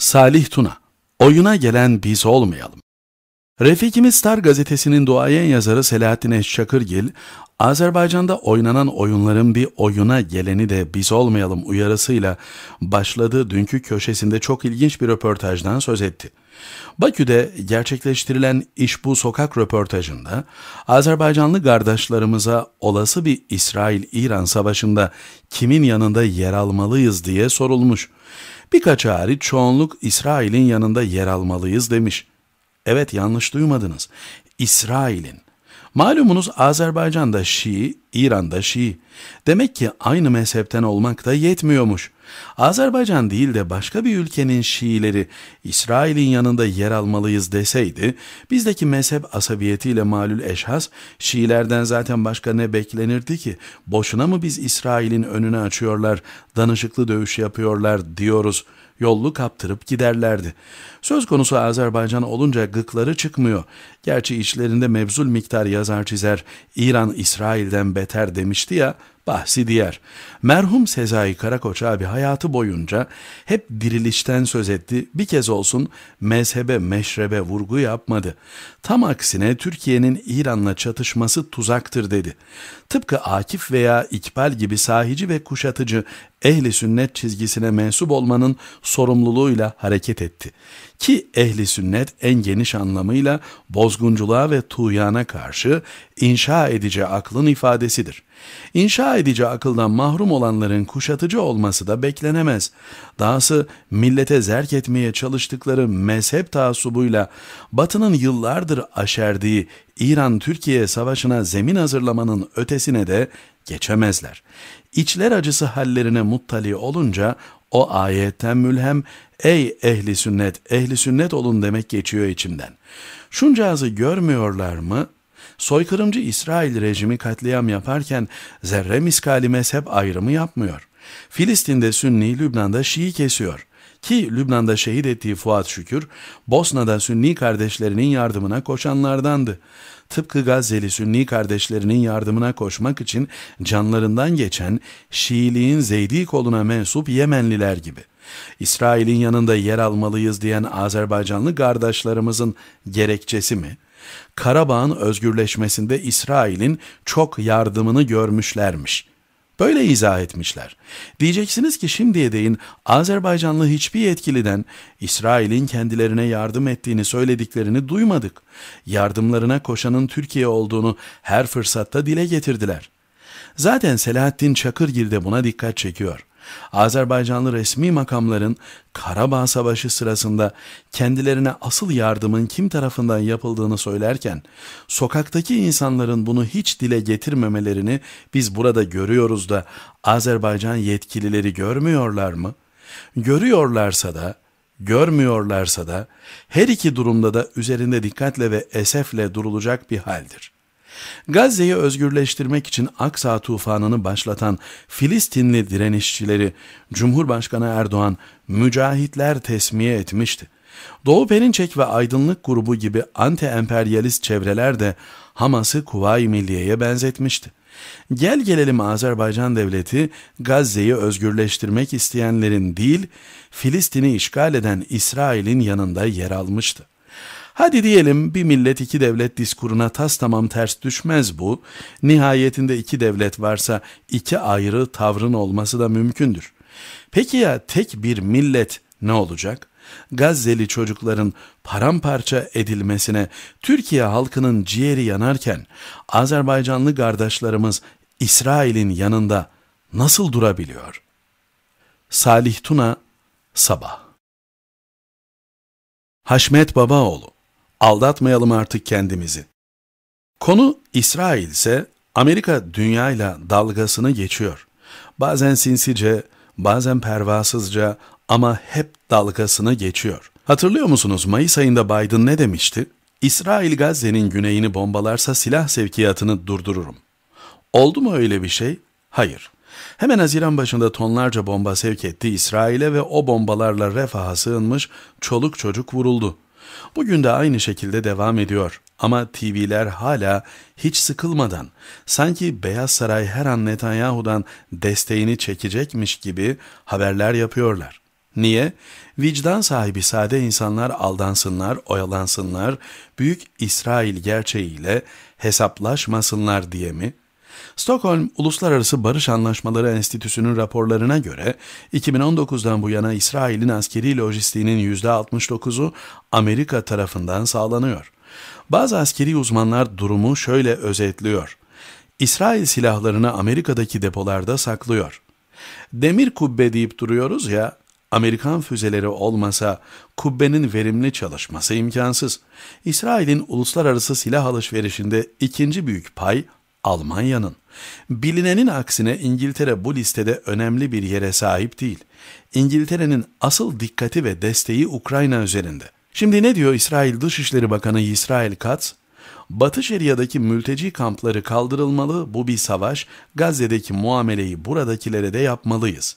Salih Tuna, oyuna gelen biz olmayalım. Refik Star gazetesinin duayen yazarı Selahattin Eşşakırgil, Azerbaycan'da oynanan oyunların bir oyuna geleni de biz olmayalım uyarısıyla başladığı dünkü köşesinde çok ilginç bir röportajdan söz etti. Bakü'de gerçekleştirilen İş Bu Sokak röportajında Azerbaycanlı kardeşlerimize olası bir İsrail-İran savaşında kimin yanında yer almalıyız diye sorulmuş. Birkaç hariç çoğunluk İsrail'in yanında yer almalıyız demiş. Evet yanlış duymadınız. İsrail'in. Malumunuz Azerbaycan'da Şii, İran'da Şii. Demek ki aynı mezhepten olmak da yetmiyormuş. Azerbaycan değil de başka bir ülkenin Şiileri İsrail'in yanında yer almalıyız deseydi, bizdeki mezhep asabiyetiyle malül eşhas, Şiilerden zaten başka ne beklenirdi ki? Boşuna mı biz İsrail'in önünü açıyorlar, danışıklı dövüş yapıyorlar diyoruz, yollu kaptırıp giderlerdi. Söz konusu Azerbaycan olunca gıkları çıkmıyor. Gerçi içlerinde mevzul miktar yazar çizer İran İsrail'den beter demişti ya bahsi diğer. Merhum Sezai Karakoç abi hayatı boyunca hep dirilişten söz etti. Bir kez olsun mezhebe meşrebe vurgu yapmadı. Tam aksine Türkiye'nin İran'la çatışması tuzaktır dedi. Tıpkı Akif veya İkbal gibi sahici ve kuşatıcı ehli sünnet çizgisine mensup olmanın sorumluluğuyla hareket etti. Ki ehli sünnet en geniş anlamıyla bozgunculuğa ve tuğyana karşı inşa edici aklın ifadesidir. İnşa edici akıldan mahrum olanların kuşatıcı olması da beklenemez. Dahası millete zerk etmeye çalıştıkları mezhep taassubuyla Batı'nın yıllardır aşerdiği İran-Türkiye savaşına zemin hazırlamanın ötesine de geçemezler. İçler acısı hallerine muttali olunca o ayetten mülhem ey ehli sünnet ehli sünnet olun demek geçiyor içimden. Şuncağızı görmüyorlar mı? Soykırımcı İsrail rejimi katliam yaparken zerre miskali mezhep ayrımı yapmıyor. Filistin'de Sünni, Lübnan'da Şii kesiyor ki Lübnan'da şehit ettiği Fuat Şükür, Bosna'da Sünni kardeşlerinin yardımına koşanlardandı. Tıpkı Gazze'li Sünni kardeşlerinin yardımına koşmak için canlarından geçen Şiiliğin Zeydi koluna mensup Yemenliler gibi. İsrail'in yanında yer almalıyız diyen Azerbaycanlı kardeşlerimizin gerekçesi mi? Karabağ'ın özgürleşmesinde İsrail'in çok yardımını görmüşlermiş.'' Böyle izah etmişler. Diyeceksiniz ki şimdiye değin Azerbaycanlı hiçbir yetkiliden İsrail'in kendilerine yardım ettiğini söylediklerini duymadık. Yardımlarına koşanın Türkiye olduğunu her fırsatta dile getirdiler. Zaten Selahattin Çakırgil de buna dikkat çekiyor. Azerbaycanlı resmi makamların Karabağ Savaşı sırasında kendilerine asıl yardımın kim tarafından yapıldığını söylerken, sokaktaki insanların bunu hiç dile getirmemelerini biz burada görüyoruz da Azerbaycan yetkilileri görmüyorlar mı? Görüyorlarsa da, görmüyorlarsa da her iki durumda da üzerinde dikkatle ve esefle durulacak bir haldir.'' Gazze'yi özgürleştirmek için Aksa tufanını başlatan Filistinli direnişçileri Cumhurbaşkanı Erdoğan mücahitler tesmiye etmişti. Doğu Perinçek ve Aydınlık grubu gibi anti-emperyalist çevreler de Hamas'ı Kuvayi Milliye'ye benzetmişti. Gel gelelim Azerbaycan devleti Gazze'yi özgürleştirmek isteyenlerin değil, Filistin'i işgal eden İsrail'in yanında yer almıştı. Hadi diyelim bir millet iki devlet diskuruna tas tamam ters düşmez bu. Nihayetinde iki devlet varsa iki ayrı tavrın olması da mümkündür. Peki ya tek bir millet ne olacak? Gazze'li çocukların paramparça edilmesine Türkiye halkının ciğeri yanarken Azerbaycanlı kardeşlerimiz İsrail'in yanında nasıl durabiliyor? Salih Tuna Sabah Haşmet Babaoğlu Aldatmayalım artık kendimizi. Konu İsrail ise Amerika dünyayla dalgasını geçiyor. Bazen sinsice, bazen pervasızca ama hep dalgasını geçiyor. Hatırlıyor musunuz Mayıs ayında Biden ne demişti? İsrail Gazze'nin güneyini bombalarsa silah sevkiyatını durdururum. Oldu mu öyle bir şey? Hayır. Hemen Haziran başında tonlarca bomba sevk etti İsrail'e ve o bombalarla refaha sığınmış çoluk çocuk vuruldu. Bugün de aynı şekilde devam ediyor ama TV'ler hala hiç sıkılmadan sanki Beyaz Saray her an Netanyahu'dan desteğini çekecekmiş gibi haberler yapıyorlar. Niye? Vicdan sahibi sade insanlar aldansınlar, oyalansınlar, büyük İsrail gerçeğiyle hesaplaşmasınlar diye mi?'' Stockholm Uluslararası Barış Anlaşmaları Enstitüsü'nün raporlarına göre 2019'dan bu yana İsrail'in askeri lojistiğinin %69'u Amerika tarafından sağlanıyor. Bazı askeri uzmanlar durumu şöyle özetliyor. İsrail silahlarını Amerika'daki depolarda saklıyor. Demir kubbe deyip duruyoruz ya, Amerikan füzeleri olmasa kubbenin verimli çalışması imkansız. İsrail'in uluslararası silah alışverişinde ikinci büyük pay Almanya'nın. Bilinenin aksine İngiltere bu listede önemli bir yere sahip değil. İngiltere'nin asıl dikkati ve desteği Ukrayna üzerinde. Şimdi ne diyor İsrail Dışişleri Bakanı İsrail Katz? Batı Şeria'daki mülteci kampları kaldırılmalı, bu bir savaş, Gazze'deki muameleyi buradakilere de yapmalıyız.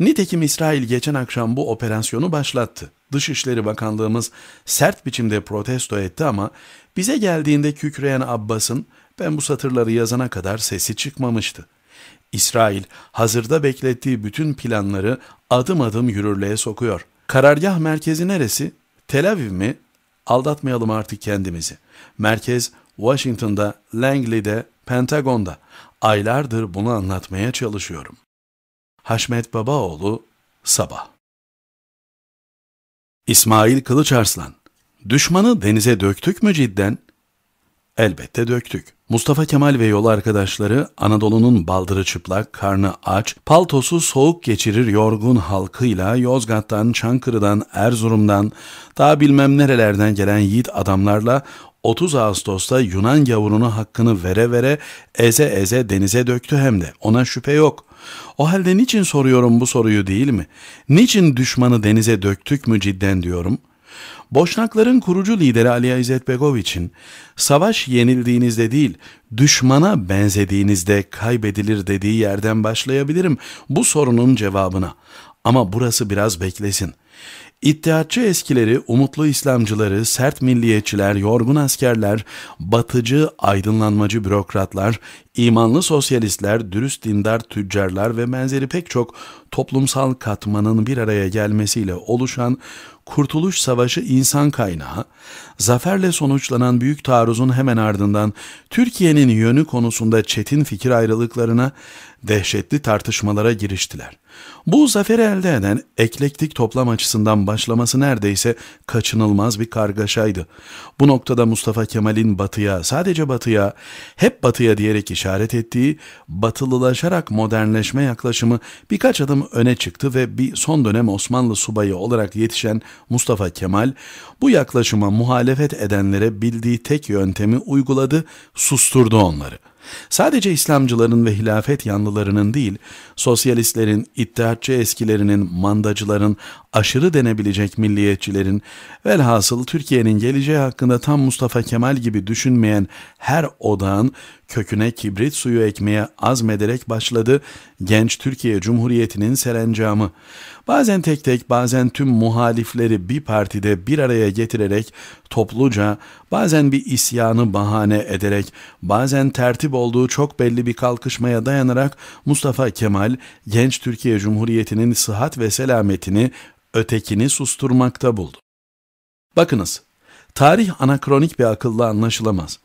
Nitekim İsrail geçen akşam bu operasyonu başlattı. Dışişleri Bakanlığımız sert biçimde protesto etti ama bize geldiğinde kükreyen Abbas'ın ben bu satırları yazana kadar sesi çıkmamıştı. İsrail hazırda beklettiği bütün planları adım adım yürürlüğe sokuyor. Karargah merkezi neresi? Tel Aviv mi? Aldatmayalım artık kendimizi. Merkez Washington'da, Langley'de, Pentagon'da. Aylardır bunu anlatmaya çalışıyorum. Haşmet Babaoğlu, Sabah İsmail Kılıçarslan Düşmanı denize döktük mü cidden? Elbette döktük. Mustafa Kemal ve yol arkadaşları Anadolu'nun baldırı çıplak, karnı aç, paltosu soğuk geçirir yorgun halkıyla Yozgat'tan, Çankırı'dan, Erzurum'dan, daha bilmem nerelerden gelen yiğit adamlarla 30 Ağustos'ta Yunan gavurunu hakkını vere vere eze eze denize döktü hem de ona şüphe yok. O halde niçin soruyorum bu soruyu değil mi? Niçin düşmanı denize döktük mü cidden diyorum.'' Boşnakların kurucu lideri Ali İzzet Begoviç'in savaş yenildiğinizde değil düşmana benzediğinizde kaybedilir dediği yerden başlayabilirim bu sorunun cevabına. Ama burası biraz beklesin.'' İttihatçı eskileri, umutlu İslamcıları, sert milliyetçiler, yorgun askerler, batıcı, aydınlanmacı bürokratlar, imanlı sosyalistler, dürüst dindar tüccarlar ve benzeri pek çok toplumsal katmanın bir araya gelmesiyle oluşan Kurtuluş Savaşı insan kaynağı, zaferle sonuçlanan büyük taarruzun hemen ardından Türkiye'nin yönü konusunda çetin fikir ayrılıklarına, dehşetli tartışmalara giriştiler. Bu zaferi elde eden eklektik toplam açısı açısından başlaması neredeyse kaçınılmaz bir kargaşaydı. Bu noktada Mustafa Kemal'in batıya, sadece batıya, hep batıya diyerek işaret ettiği batılılaşarak modernleşme yaklaşımı birkaç adım öne çıktı ve bir son dönem Osmanlı subayı olarak yetişen Mustafa Kemal, bu yaklaşıma muhalefet edenlere bildiği tek yöntemi uyguladı, susturdu onları.'' Sadece İslamcıların ve hilafet yanlılarının değil, sosyalistlerin, iddiatçı eskilerinin, mandacıların, aşırı denebilecek milliyetçilerin velhasıl Türkiye'nin geleceği hakkında tam Mustafa Kemal gibi düşünmeyen her odağın köküne kibrit suyu ekmeye azmederek başladı genç Türkiye Cumhuriyeti'nin serencamı. Bazen tek tek bazen tüm muhalifleri bir partide bir araya getirerek topluca bazen bir isyanı bahane ederek bazen tertip olduğu çok belli bir kalkışmaya dayanarak Mustafa Kemal genç Türkiye Cumhuriyeti'nin sıhhat ve selametini ötekini susturmakta buldu. Bakınız, tarih anakronik bir akılla anlaşılamaz.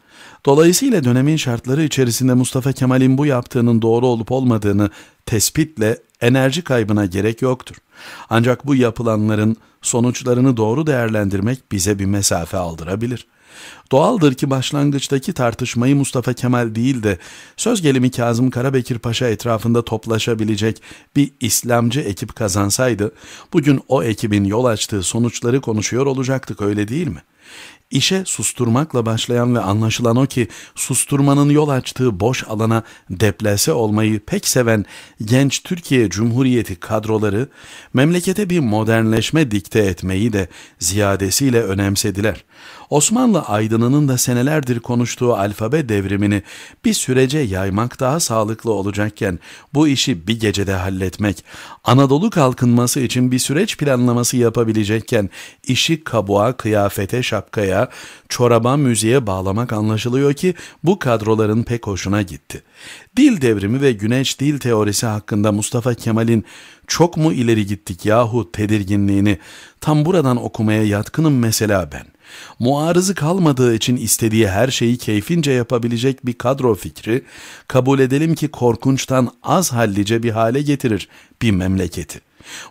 Dolayısıyla dönemin şartları içerisinde Mustafa Kemal'in bu yaptığının doğru olup olmadığını tespitle enerji kaybına gerek yoktur. Ancak bu yapılanların sonuçlarını doğru değerlendirmek bize bir mesafe aldırabilir. Doğaldır ki başlangıçtaki tartışmayı Mustafa Kemal değil de söz gelimi Kazım Karabekir Paşa etrafında toplaşabilecek bir İslamcı ekip kazansaydı bugün o ekibin yol açtığı sonuçları konuşuyor olacaktık öyle değil mi?'' İşe susturmakla başlayan ve anlaşılan o ki susturmanın yol açtığı boş alana deplase olmayı pek seven genç Türkiye Cumhuriyeti kadroları memlekete bir modernleşme dikte etmeyi de ziyadesiyle önemsediler. Osmanlı aydınının da senelerdir konuştuğu alfabe devrimini bir sürece yaymak daha sağlıklı olacakken bu işi bir gecede halletmek, Anadolu kalkınması için bir süreç planlaması yapabilecekken işi kabuğa, kıyafete, şapkaya, çoraba, müziğe bağlamak anlaşılıyor ki bu kadroların pek hoşuna gitti. Dil devrimi ve güneş dil teorisi hakkında Mustafa Kemal'in çok mu ileri gittik yahu tedirginliğini tam buradan okumaya yatkınım mesela ben. Muarızı kalmadığı için istediği her şeyi keyfince yapabilecek bir kadro fikri, kabul edelim ki korkunçtan az hallice bir hale getirir bir memleketi.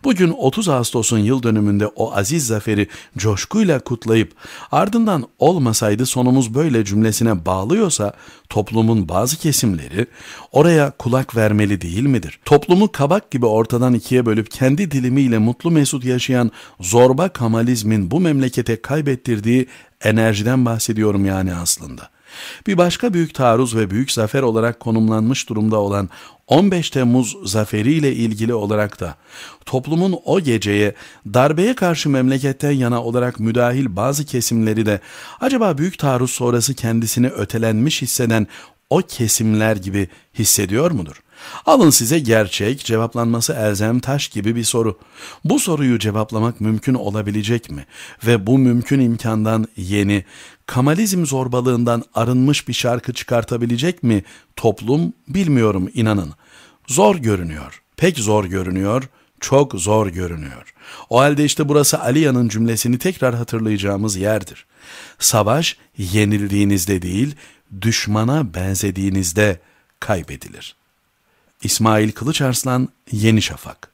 Bugün 30 Ağustos'un yıl dönümünde o aziz zaferi coşkuyla kutlayıp ardından olmasaydı sonumuz böyle cümlesine bağlıyorsa toplumun bazı kesimleri oraya kulak vermeli değil midir? Toplumu kabak gibi ortadan ikiye bölüp kendi dilimiyle mutlu mesut yaşayan zorba kamalizmin bu memlekete kaybettirdiği enerjiden bahsediyorum yani aslında. Bir başka büyük taarruz ve büyük zafer olarak konumlanmış durumda olan 15 Temmuz zaferiyle ilgili olarak da toplumun o geceye darbeye karşı memleketten yana olarak müdahil bazı kesimleri de acaba büyük taarruz sonrası kendisini ötelenmiş hisseden o kesimler gibi hissediyor mudur? Alın size gerçek, cevaplanması elzem taş gibi bir soru. Bu soruyu cevaplamak mümkün olabilecek mi? Ve bu mümkün imkandan yeni, Kamalizm zorbalığından arınmış bir şarkı çıkartabilecek mi toplum bilmiyorum inanın. Zor görünüyor, pek zor görünüyor, çok zor görünüyor. O halde işte burası Aliya'nın cümlesini tekrar hatırlayacağımız yerdir. Savaş yenildiğinizde değil, düşmana benzediğinizde kaybedilir. İsmail Kılıçarslan, Yeni Şafak